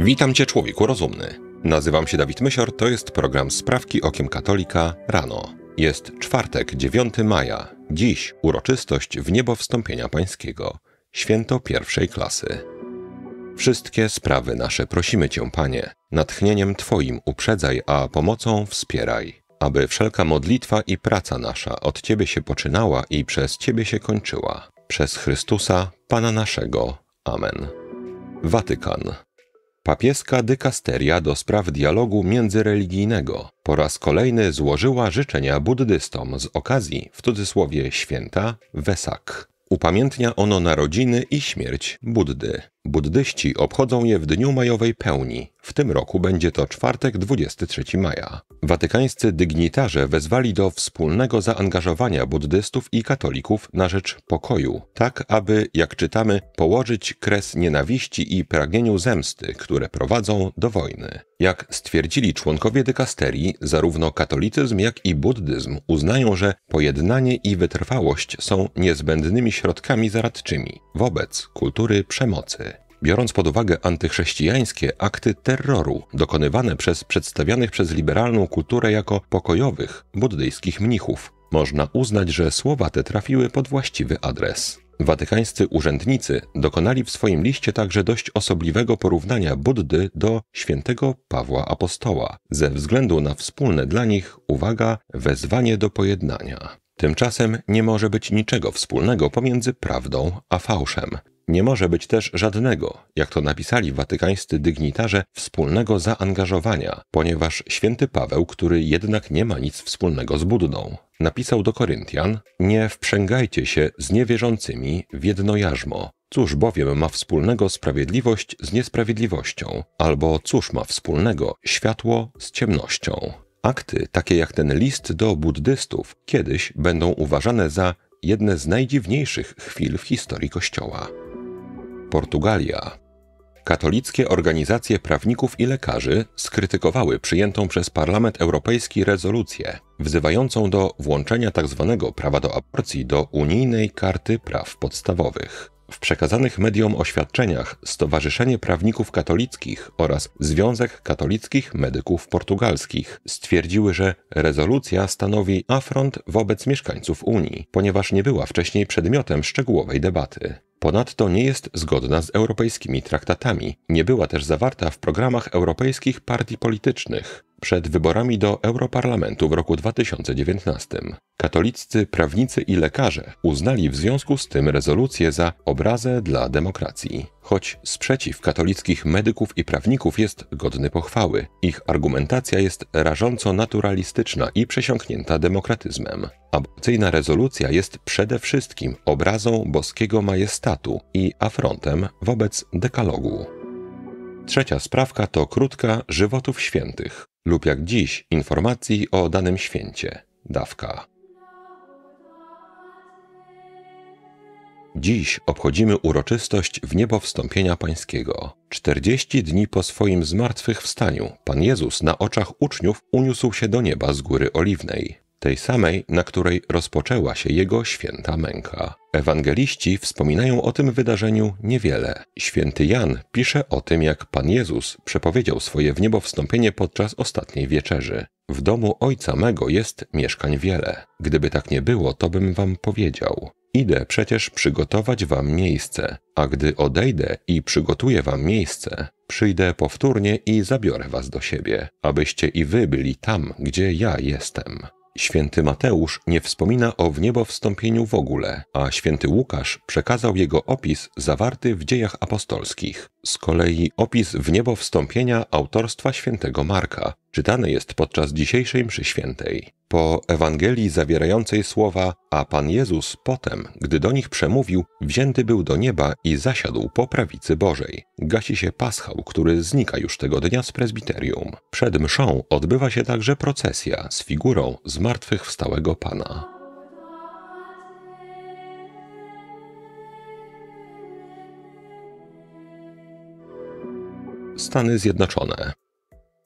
Witam Cię, człowieku rozumny. Nazywam się Dawid Mysior, to jest program Sprawki Okiem Katolika rano. Jest czwartek, 9 maja. Dziś uroczystość w niebo wstąpienia pańskiego. Święto pierwszej klasy. Wszystkie sprawy nasze prosimy Cię, Panie. Natchnieniem Twoim uprzedzaj, a pomocą wspieraj. Aby wszelka modlitwa i praca nasza od Ciebie się poczynała i przez Ciebie się kończyła. Przez Chrystusa, Pana naszego. Amen. Watykan. Papieska dykasteria do spraw dialogu międzyreligijnego po raz kolejny złożyła życzenia buddystom z okazji, w cudzysłowie święta, Wesak. Upamiętnia ono narodziny i śmierć Buddy. Buddyści obchodzą je w dniu majowej pełni. W tym roku będzie to czwartek 23 maja. Watykańscy dygnitarze wezwali do wspólnego zaangażowania buddystów i katolików na rzecz pokoju, tak aby, jak czytamy, położyć kres nienawiści i pragnieniu zemsty, które prowadzą do wojny. Jak stwierdzili członkowie dykasterii, zarówno katolicyzm, jak i buddyzm uznają, że pojednanie i wytrwałość są niezbędnymi środkami zaradczymi wobec kultury przemocy. Biorąc pod uwagę antychrześcijańskie akty terroru dokonywane przez przedstawianych przez liberalną kulturę jako pokojowych buddyjskich mnichów, można uznać, że słowa te trafiły pod właściwy adres. Watykańscy urzędnicy dokonali w swoim liście także dość osobliwego porównania Buddy do świętego Pawła Apostoła, ze względu na wspólne dla nich, uwaga, wezwanie do pojednania. Tymczasem nie może być niczego wspólnego pomiędzy prawdą a fałszem. Nie może być też żadnego, jak to napisali watykańscy dygnitarze, wspólnego zaangażowania, ponieważ święty Paweł, który jednak nie ma nic wspólnego z Buddą, napisał do Koryntian: Nie wprzęgajcie się z niewierzącymi w jedno jarzmo. Cóż bowiem ma wspólnego sprawiedliwość z niesprawiedliwością, albo cóż ma wspólnego światło z ciemnością? Akty, takie jak ten list do buddystów, kiedyś będą uważane za jedne z najdziwniejszych chwil w historii Kościoła. Portugalia. Katolickie organizacje prawników i lekarzy skrytykowały przyjętą przez Parlament Europejski rezolucję wzywającą do włączenia tzw. Tak prawa do aborcji do unijnej karty praw podstawowych. W przekazanych mediom oświadczeniach Stowarzyszenie Prawników Katolickich oraz Związek Katolickich Medyków Portugalskich stwierdziły, że rezolucja stanowi afront wobec mieszkańców Unii, ponieważ nie była wcześniej przedmiotem szczegółowej debaty. Ponadto nie jest zgodna z europejskimi traktatami. Nie była też zawarta w programach europejskich partii politycznych przed wyborami do Europarlamentu w roku 2019. Katoliccy prawnicy i lekarze uznali w związku z tym rezolucję za obrazę dla demokracji. Choć sprzeciw katolickich medyków i prawników jest godny pochwały, ich argumentacja jest rażąco naturalistyczna i przesiąknięta demokratyzmem. Aborcyjna rezolucja jest przede wszystkim obrazą boskiego majestatu traktatu i afrontem wobec dekalogu. Trzecia sprawka to krótka żywotów świętych lub jak dziś informacji o danym święcie dawka. Dziś obchodzimy uroczystość w niebo wstąpienia Pańskiego. 40 dni po swoim zmartwychwstaniu Pan Jezus na oczach uczniów uniósł się do nieba z Góry Oliwnej tej samej, na której rozpoczęła się jego święta męka. Ewangeliści wspominają o tym wydarzeniu niewiele. Święty Jan pisze o tym, jak Pan Jezus przepowiedział swoje w niebo wstąpienie podczas ostatniej wieczerzy. W domu Ojca mego jest mieszkań wiele. Gdyby tak nie było, to bym wam powiedział. Idę przecież przygotować wam miejsce, a gdy odejdę i przygotuję wam miejsce, przyjdę powtórnie i zabiorę was do siebie, abyście i wy byli tam, gdzie ja jestem Święty Mateusz nie wspomina o wniebowstąpieniu w ogóle, a święty Łukasz przekazał jego opis zawarty w dziejach apostolskich. Z kolei opis wniebowstąpienia autorstwa świętego Marka czytany jest podczas dzisiejszej mszy świętej. Po Ewangelii zawierającej słowa, a Pan Jezus potem, gdy do nich przemówił, wzięty był do nieba i zasiadł po prawicy Bożej. Gasi się paschał, który znika już tego dnia z prezbiterium. Przed mszą odbywa się także procesja z figurą zmartwychwstałego Pana. Stany Zjednoczone.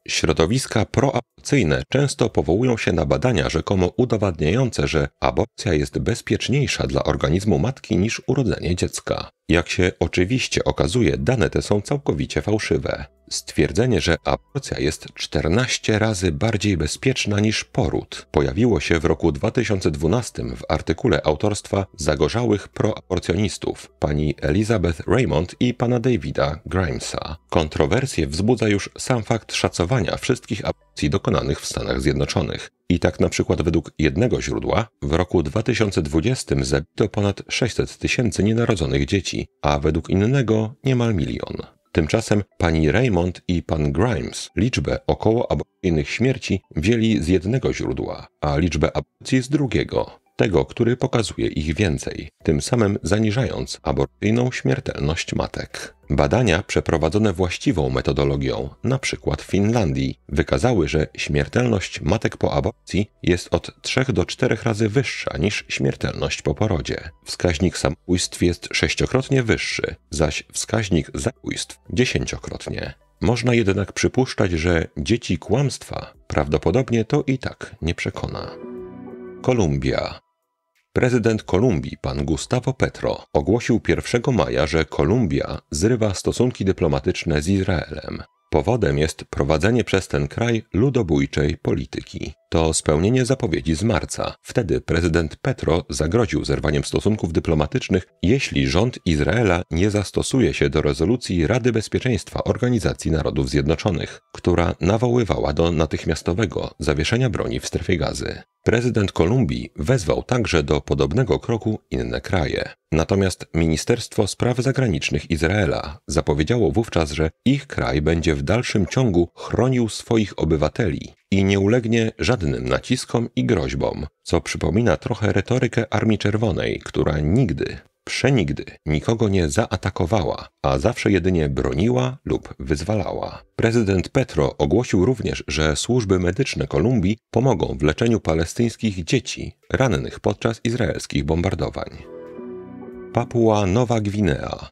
Środowiska proaborcyjne często powołują się na badania rzekomo udowadniające, że aborcja jest bezpieczniejsza dla organizmu matki niż urodzenie dziecka. Jak się oczywiście okazuje, dane te są całkowicie fałszywe. Stwierdzenie, że aborcja jest 14 razy bardziej bezpieczna niż poród, pojawiło się w roku 2012 w artykule autorstwa zagorzałych proaborcjonistów pani Elizabeth Raymond i pana Davida Grimesa. Kontrowersje wzbudza już sam fakt szacowania wszystkich aborcji dokonanych w Stanach Zjednoczonych. I tak na przykład według jednego źródła w roku 2020 zabito ponad 600 tysięcy nienarodzonych dzieci, a według innego niemal milion. Tymczasem pani Raymond i pan Grimes liczbę około aborcyjnych śmierci wzięli z jednego źródła, a liczbę aborcji z drugiego medycznego, który pokazuje ich więcej, tym samym zaniżając aborcyjną śmiertelność matek. Badania przeprowadzone właściwą metodologią, np. w Finlandii, wykazały, że śmiertelność matek po aborcji jest od 3 do 4 razy wyższa niż śmiertelność po porodzie. Wskaźnik samobójstw jest sześciokrotnie wyższy, zaś wskaźnik zabójstw dziesięciokrotnie. Można jednak przypuszczać, że dzieci kłamstwa prawdopodobnie to i tak nie przekona. Kolumbia. Prezydent Kolumbii, pan Gustavo Petro, ogłosił 1 maja, że Kolumbia zrywa stosunki dyplomatyczne z Izraelem. Powodem jest prowadzenie przez ten kraj ludobójczej polityki. To spełnienie zapowiedzi z marca. Wtedy prezydent Petro zagroził zerwaniem stosunków dyplomatycznych, jeśli rząd Izraela nie zastosuje się do rezolucji Rady Bezpieczeństwa Organizacji Narodów Zjednoczonych, która nawoływała do natychmiastowego zawieszenia broni w strefie gazy. Prezydent Kolumbii wezwał także do podobnego kroku inne kraje. Natomiast Ministerstwo Spraw Zagranicznych Izraela zapowiedziało wówczas, że ich kraj będzie w dalszym ciągu chronił swoich obywateli i nie ulegnie żadnym naciskom i groźbom, co przypomina trochę retorykę Armii Czerwonej, która nigdy przenigdy nikogo nie zaatakowała, a zawsze jedynie broniła lub wyzwalała. Prezydent Petro ogłosił również, że służby medyczne Kolumbii pomogą w leczeniu palestyńskich dzieci rannych podczas izraelskich bombardowań. Papua Nowa Gwinea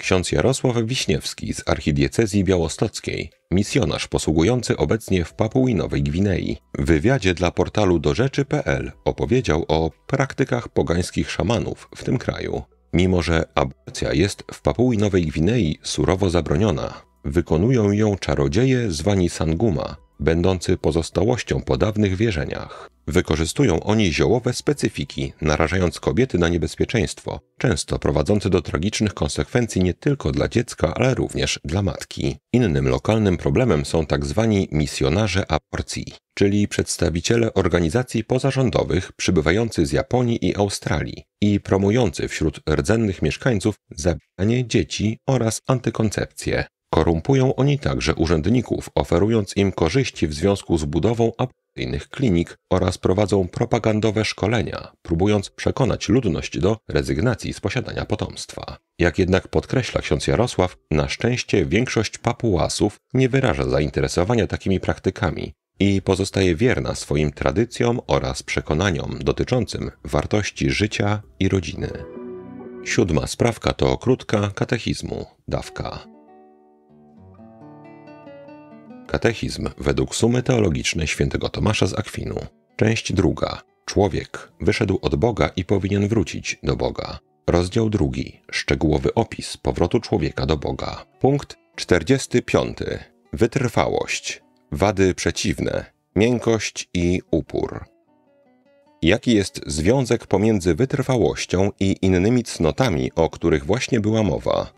Ksiądz Jarosław Wiśniewski z archidiecezji białostockiej, misjonarz posługujący obecnie w Papui Nowej Gwinei, w wywiadzie dla portalu dorzeczy.pl opowiedział o praktykach pogańskich szamanów w tym kraju. Mimo że aborcja jest w Papui Nowej Gwinei surowo zabroniona, wykonują ją czarodzieje zwani Sanguma, będący pozostałością po dawnych wierzeniach. Wykorzystują oni ziołowe specyfiki, narażając kobiety na niebezpieczeństwo, często prowadzące do tragicznych konsekwencji nie tylko dla dziecka, ale również dla matki. Innym lokalnym problemem są tzw. Tak misjonarze aborcji, czyli przedstawiciele organizacji pozarządowych przybywający z Japonii i Australii i promujący wśród rdzennych mieszkańców zabijanie dzieci oraz antykoncepcję. Korumpują oni także urzędników, oferując im korzyści w związku z budową aborcyjnych klinik oraz prowadzą propagandowe szkolenia, próbując przekonać ludność do rezygnacji z posiadania potomstwa. Jak jednak podkreśla ksiądz Jarosław, na szczęście większość papułasów nie wyraża zainteresowania takimi praktykami i pozostaje wierna swoim tradycjom oraz przekonaniom dotyczącym wartości życia i rodziny. Siódma sprawka to krótka katechizmu, dawka. Katechizm według sumy teologicznej świętego Tomasza z Akwinu. Część druga. Człowiek wyszedł od Boga i powinien wrócić do Boga. Rozdział drugi. Szczegółowy opis powrotu człowieka do Boga. Punkt 45. Wytrwałość. Wady przeciwne. Miękkość i upór. Jaki jest związek pomiędzy wytrwałością i innymi cnotami, o których właśnie była mowa?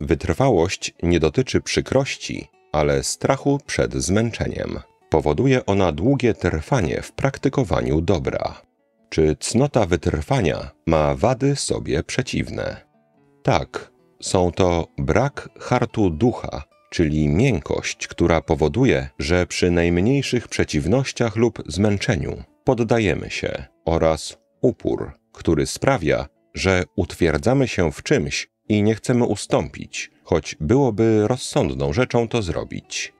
Wytrwałość nie dotyczy przykrości, ale strachu przed zmęczeniem. Powoduje ona długie trwanie w praktykowaniu dobra. Czy cnota wytrwania ma wady sobie przeciwne? Tak, są to brak hartu ducha, czyli miękkość, która powoduje, że przy najmniejszych przeciwnościach lub zmęczeniu poddajemy się, oraz upór, który sprawia, że utwierdzamy się w czymś, i nie chcemy ustąpić, choć byłoby rozsądną rzeczą to zrobić.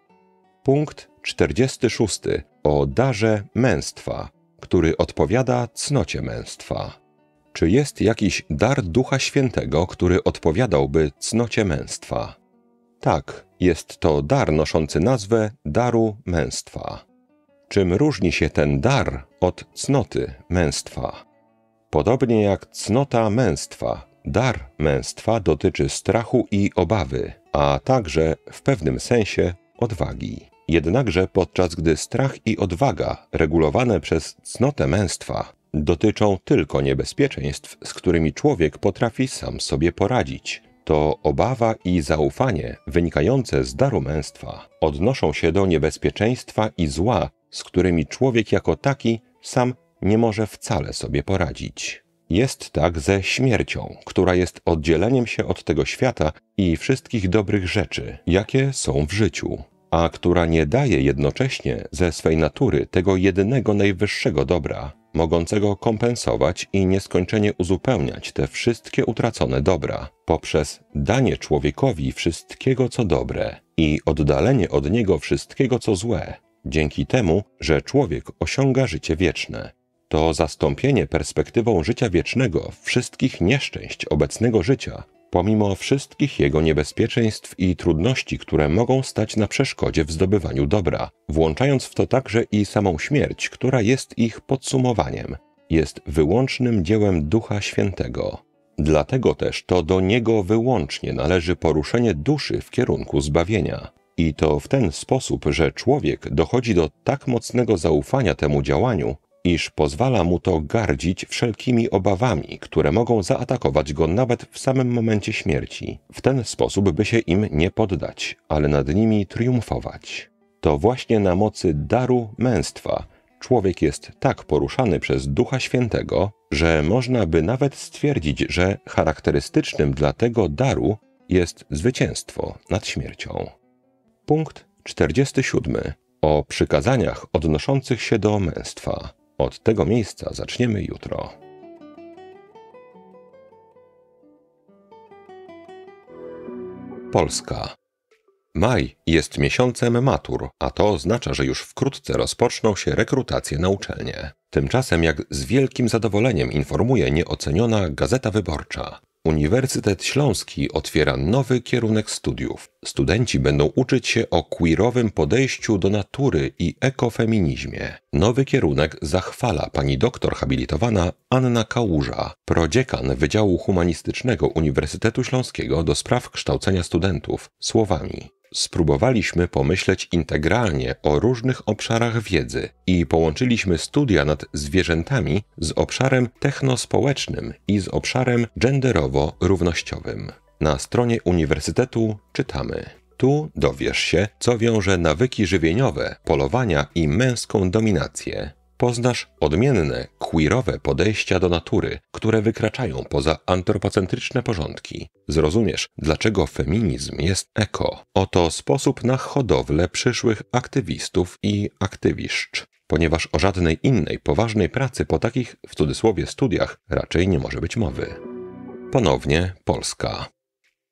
Punkt 46 o darze męstwa, który odpowiada cnocie męstwa. Czy jest jakiś dar Ducha Świętego, który odpowiadałby cnocie męstwa? Tak, jest to dar noszący nazwę daru męstwa. Czym różni się ten dar od cnoty męstwa? Podobnie jak cnota męstwa, Dar męstwa dotyczy strachu i obawy, a także w pewnym sensie odwagi. Jednakże podczas gdy strach i odwaga regulowane przez cnotę męstwa dotyczą tylko niebezpieczeństw, z którymi człowiek potrafi sam sobie poradzić, to obawa i zaufanie wynikające z daru męstwa odnoszą się do niebezpieczeństwa i zła, z którymi człowiek jako taki sam nie może wcale sobie poradzić. Jest tak ze śmiercią, która jest oddzieleniem się od tego świata i wszystkich dobrych rzeczy, jakie są w życiu, a która nie daje jednocześnie ze swej natury tego jedynego najwyższego dobra, mogącego kompensować i nieskończenie uzupełniać te wszystkie utracone dobra, poprzez danie człowiekowi wszystkiego co dobre i oddalenie od niego wszystkiego co złe, dzięki temu, że człowiek osiąga życie wieczne to zastąpienie perspektywą życia wiecznego wszystkich nieszczęść obecnego życia, pomimo wszystkich jego niebezpieczeństw i trudności, które mogą stać na przeszkodzie w zdobywaniu dobra, włączając w to także i samą śmierć, która jest ich podsumowaniem, jest wyłącznym dziełem Ducha Świętego. Dlatego też to do niego wyłącznie należy poruszenie duszy w kierunku zbawienia. I to w ten sposób, że człowiek dochodzi do tak mocnego zaufania temu działaniu, iż pozwala mu to gardzić wszelkimi obawami, które mogą zaatakować go nawet w samym momencie śmierci, w ten sposób, by się im nie poddać, ale nad nimi triumfować. To właśnie na mocy daru męstwa człowiek jest tak poruszany przez Ducha Świętego, że można by nawet stwierdzić, że charakterystycznym dla tego daru jest zwycięstwo nad śmiercią. Punkt 47. O przykazaniach odnoszących się do męstwa. Od tego miejsca zaczniemy jutro. Polska. Maj jest miesiącem matur, a to oznacza, że już wkrótce rozpoczną się rekrutacje na uczelnie. Tymczasem, jak z wielkim zadowoleniem informuje nieoceniona Gazeta Wyborcza, Uniwersytet Śląski otwiera nowy kierunek studiów. Studenci będą uczyć się o queerowym podejściu do natury i ekofeminizmie. Nowy kierunek zachwala pani doktor habilitowana Anna Kałuża, prodziekan Wydziału Humanistycznego Uniwersytetu Śląskiego do spraw kształcenia studentów, słowami Spróbowaliśmy pomyśleć integralnie o różnych obszarach wiedzy i połączyliśmy studia nad zwierzętami z obszarem technospołecznym i z obszarem genderowo-równościowym. Na stronie uniwersytetu czytamy. Tu dowiesz się, co wiąże nawyki żywieniowe, polowania i męską dominację poznasz odmienne, queerowe podejścia do natury, które wykraczają poza antropocentryczne porządki. Zrozumiesz, dlaczego feminizm jest eko. Oto sposób na hodowlę przyszłych aktywistów i aktywiszcz. Ponieważ o żadnej innej poważnej pracy po takich, w cudzysłowie, studiach raczej nie może być mowy. Ponownie Polska.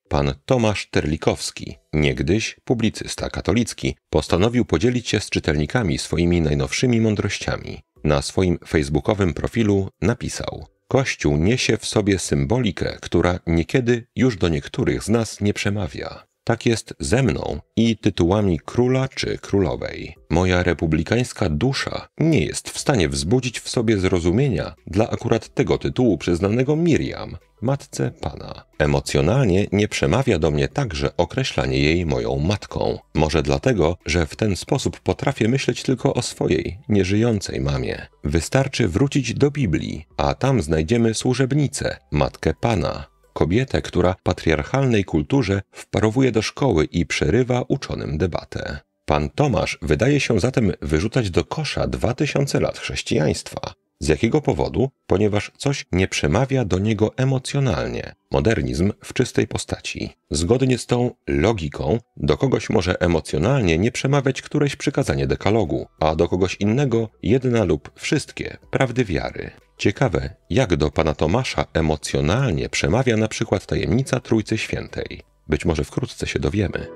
Pan Tomasz Terlikowski, niegdyś publicysta katolicki, postanowił podzielić się z czytelnikami swoimi najnowszymi mądrościami. Na swoim facebookowym profilu napisał: Kościół niesie w sobie symbolikę, która niekiedy już do niektórych z nas nie przemawia. Tak jest ze mną i tytułami króla czy królowej. Moja republikańska dusza nie jest w stanie wzbudzić w sobie zrozumienia dla akurat tego tytułu przyznanego Miriam, matce pana. Emocjonalnie nie przemawia do mnie także określanie jej moją matką. Może dlatego, że w ten sposób potrafię myśleć tylko o swojej, nieżyjącej mamie. Wystarczy wrócić do Biblii, a tam znajdziemy służebnicę, matkę pana kobietę, która patriarchalnej kulturze wparowuje do szkoły i przerywa uczonym debatę. Pan Tomasz wydaje się zatem wyrzucać do kosza 2000 lat chrześcijaństwa. Z jakiego powodu? Ponieważ coś nie przemawia do niego emocjonalnie. Modernizm w czystej postaci. Zgodnie z tą logiką, do kogoś może emocjonalnie nie przemawiać któreś przykazanie dekalogu, a do kogoś innego jedna lub wszystkie prawdy wiary. Ciekawe, jak do pana Tomasza emocjonalnie przemawia na przykład tajemnica Trójcy Świętej. Być może wkrótce się dowiemy.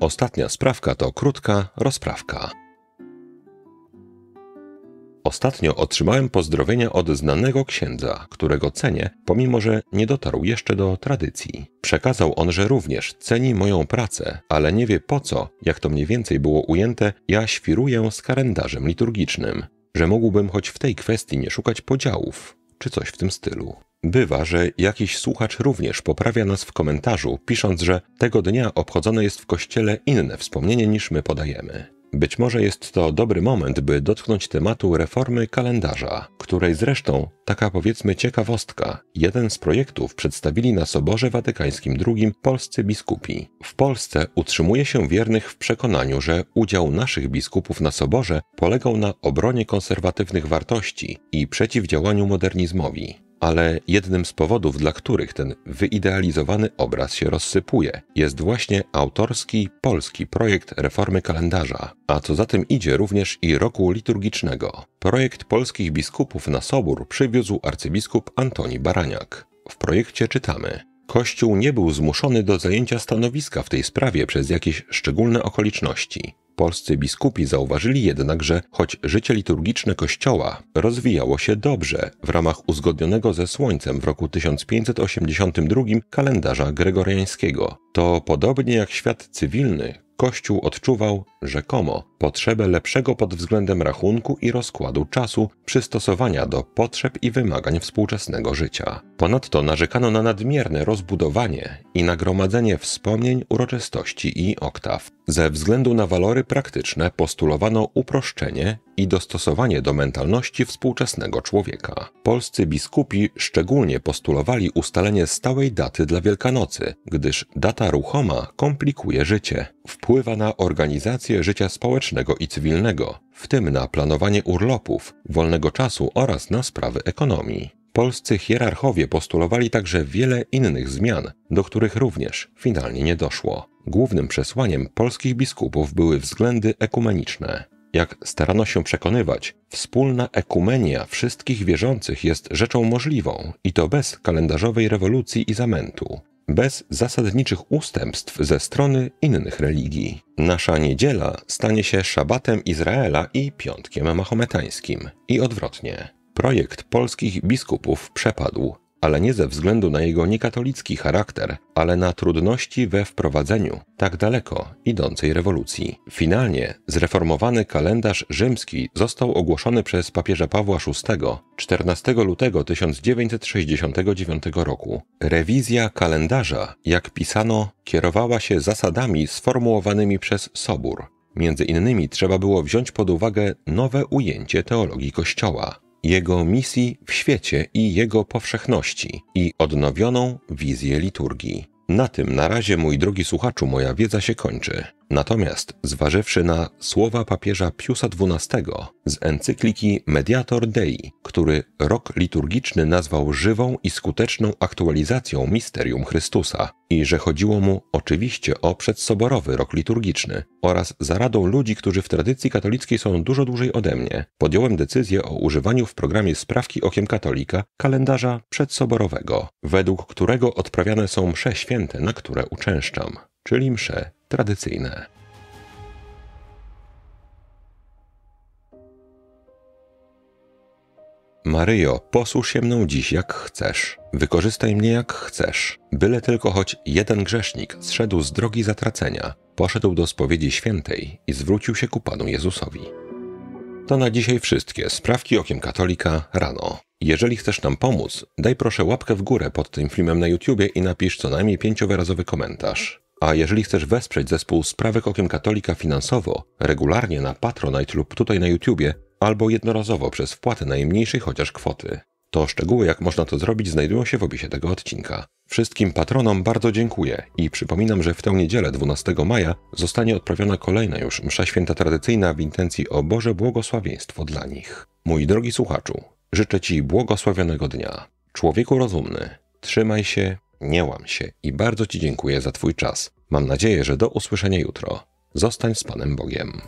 Ostatnia sprawka to krótka rozprawka. Ostatnio otrzymałem pozdrowienia od znanego księdza, którego cenię, pomimo że nie dotarł jeszcze do tradycji. Przekazał on, że również ceni moją pracę, ale nie wie po co, jak to mniej więcej było ujęte, ja świruję z kalendarzem liturgicznym że mógłbym choć w tej kwestii nie szukać podziałów, czy coś w tym stylu. Bywa, że jakiś słuchacz również poprawia nas w komentarzu, pisząc, że tego dnia obchodzone jest w kościele inne wspomnienie niż my podajemy. Być może jest to dobry moment, by dotknąć tematu reformy kalendarza, której zresztą taka powiedzmy ciekawostka. Jeden z projektów przedstawili na Soborze Watykańskim II polscy biskupi. W Polsce utrzymuje się wiernych w przekonaniu, że udział naszych biskupów na Soborze polegał na obronie konserwatywnych wartości i przeciwdziałaniu modernizmowi ale jednym z powodów, dla których ten wyidealizowany obraz się rozsypuje, jest właśnie autorski polski projekt reformy kalendarza, a co za tym idzie również i roku liturgicznego. Projekt polskich biskupów na sobór przywiózł arcybiskup Antoni Baraniak. W projekcie czytamy: Kościół nie był zmuszony do zajęcia stanowiska w tej sprawie przez jakieś szczególne okoliczności. Polscy biskupi zauważyli jednak, że choć życie liturgiczne Kościoła rozwijało się dobrze w ramach uzgodnionego ze Słońcem w roku 1582 kalendarza gregoriańskiego, to podobnie jak świat cywilny, Kościół odczuwał rzekomo potrzebę lepszego pod względem rachunku i rozkładu czasu przystosowania do potrzeb i wymagań współczesnego życia. Ponadto narzekano na nadmierne rozbudowanie i nagromadzenie wspomnień, uroczystości i oktaw. Ze względu na walory praktyczne postulowano uproszczenie i dostosowanie do mentalności współczesnego człowieka. Polscy biskupi szczególnie postulowali ustalenie stałej daty dla Wielkanocy, gdyż data ruchoma komplikuje życie, wpływa na organizację kwestie życia społecznego i cywilnego, w tym na planowanie urlopów, wolnego czasu oraz na sprawy ekonomii. Polscy hierarchowie postulowali także wiele innych zmian, do których również finalnie nie doszło. Głównym przesłaniem polskich biskupów były względy ekumeniczne. Jak starano się przekonywać, wspólna ekumenia wszystkich wierzących jest rzeczą możliwą i to bez kalendarzowej rewolucji i zamętu bez zasadniczych ustępstw ze strony innych religii. Nasza niedziela stanie się szabatem Izraela i piątkiem mahometańskim i odwrotnie. Projekt polskich biskupów przepadł, ale nie ze względu na jego niekatolicki charakter, ale na trudności we wprowadzeniu tak daleko idącej rewolucji. Finalnie zreformowany kalendarz rzymski został ogłoszony przez papieża Pawła VI 14 lutego 1969 roku. Rewizja kalendarza, jak pisano, kierowała się zasadami sformułowanymi przez Sobór. Między innymi trzeba było wziąć pod uwagę nowe ujęcie teologii Kościoła jego misji w świecie i jego powszechności i odnowioną wizję liturgii. Na tym na razie, mój drogi słuchaczu, moja wiedza się kończy. Natomiast zważywszy na słowa papieża Piusa XII z encykliki Mediator Dei, który rok liturgiczny nazwał żywą i skuteczną aktualizacją misterium Chrystusa i że chodziło mu oczywiście o przedsoborowy rok liturgiczny oraz za radą ludzi, którzy w tradycji katolickiej są dużo dłużej ode mnie, podjąłem decyzję o używaniu w programie Sprawki Okiem Katolika kalendarza przedsoborowego, według którego odprawiane są msze święte, na które uczęszczam, czyli msze tradycyjne. Maryjo, posłuż się mną dziś jak chcesz. Wykorzystaj mnie jak chcesz. Byle tylko choć jeden grzesznik zszedł z drogi zatracenia, poszedł do spowiedzi świętej i zwrócił się ku Panu Jezusowi. To na dzisiaj wszystkie sprawki okiem katolika rano. Jeżeli chcesz nam pomóc, daj proszę łapkę w górę pod tym filmem na YouTubie i napisz co najmniej pięciowyrazowy komentarz. A jeżeli chcesz wesprzeć zespół Sprawek Okiem Katolika finansowo, regularnie na Patronite lub tutaj na YouTubie, albo jednorazowo przez wpłatę najmniejszej chociaż kwoty. To szczegóły, jak można to zrobić, znajdują się w opisie tego odcinka. Wszystkim patronom bardzo dziękuję i przypominam, że w tę niedzielę 12 maja zostanie odprawiona kolejna już msza święta tradycyjna w intencji o Boże błogosławieństwo dla nich. Mój drogi słuchaczu, życzę Ci błogosławionego dnia. Człowieku rozumny, trzymaj się, nie łam się i bardzo Ci dziękuję za Twój czas. Mam nadzieję, że do usłyszenia jutro. Zostań z Panem Bogiem.